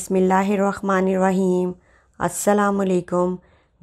रहीम अल्लाम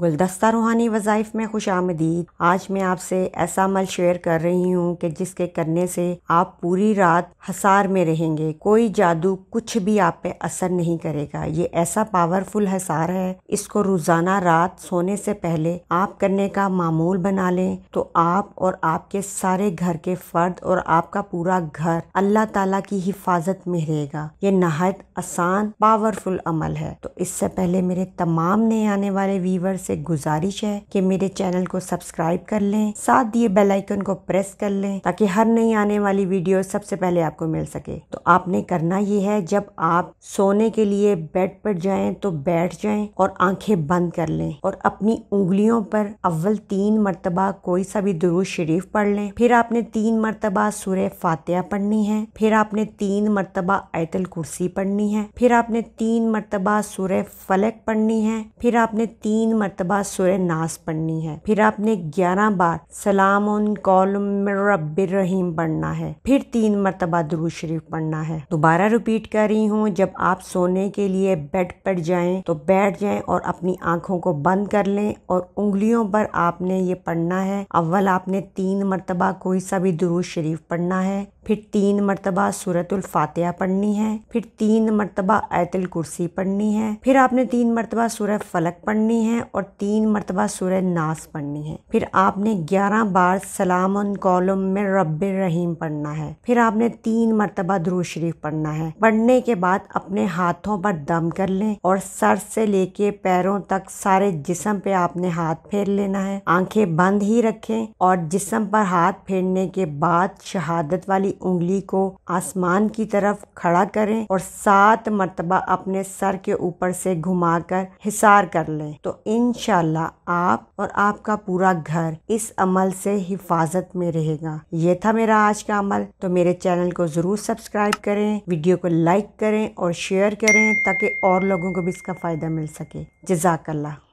गुलदस्ता रूहानी वज़ाइफ में खुश आमदीद आज मैं आपसे ऐसा अमल शेयर कर रही हूँ कि जिसके करने से आप पूरी रात हसार में रहेंगे कोई जादू कुछ भी आप पे असर नहीं करेगा ये ऐसा पावरफुल हसार है इसको रोज़ाना रात सोने से पहले आप करने का मामूल बना लें तो आप और आपके सारे घर के फ़र्द और आपका पूरा घर अल्लाह तला की हिफाजत में रहेगा ये नहायत आसान पावरफुल अमल है तो इससे पहले मेरे तमाम नए आने वाले वीवर आपसे गुजारिश है कि मेरे चैनल को सब्सक्राइब कर लें साथ दिए बेल आइकन को प्रेस कर लें ताकि हर नई आने वाली वीडियो सबसे पहले आपको मिल सके तो आपने करना ये है जब आप सोने के लिए बेड पर जाएं तो बैठ जाएं और आंखें बंद कर लें और अपनी उंगलियों पर अव्वल तीन मरतबा कोई सा भी दुरुज शरीफ पढ़ लें फिर आपने तीन मरतबा सूर्य फातिहा पढ़नी है फिर आपने तीन मरतबा आयतल कुर्सी पढ़नी है फिर आपने तीन मरतबा सूर्य फलक पढ़नी है फिर आपने तीन मरतबा मरतबा सुर नास पढ़नी है फिर आपने ग्यारह बार सलाम रहीम पढ़ना है फिर तीन मरतबा दरू शरीफ पढ़ना है दोबारा रिपीट कर रही हूँ जब आप सोने के लिए बेड पर जाएं तो बैठ जाएं और अपनी आंखों को बंद कर लें और उंगलियों पर आपने ये पढ़ना है अव्वल आपने तीन मरतबा कोई सा भी दरूज शरीफ पढ़ना है फिर तीन मरतबा सूरतुल फातिहा पढ़नी है फिर तीन मरतबा आयतुल कुर्सी पढ़नी है फिर आपने तीन मरतबा सूरह फलक पढ़नी है और तीन मरतबा सूरह नास पढ़नी है फिर आपने ग्यारह बार सलाम कॉलम में रब रहीम पढ़ना है फिर आपने तीन मरतबा ध्रुव शरीफ पढ़ना है पढ़ने के बाद अपने हाथों पर दम कर लें और सर से लेके पैरों तक सारे जिसम पे आपने हाथ फेर लेना है आंखें बंद ही रखें और जिसम पर हाथ फेरने के बाद शहादत वाली वाली उंगली को आसमान की तरफ खड़ा करें और सात मरतबा अपने सर के ऊपर से घुमाकर हिसार कर लें तो इनशाला आप और आपका पूरा घर इस अमल से हिफाजत में रहेगा ये था मेरा आज का अमल तो मेरे चैनल को ज़रूर सब्सक्राइब करें वीडियो को लाइक करें और शेयर करें ताकि और लोगों को भी इसका फ़ायदा मिल सके जजाकल्ला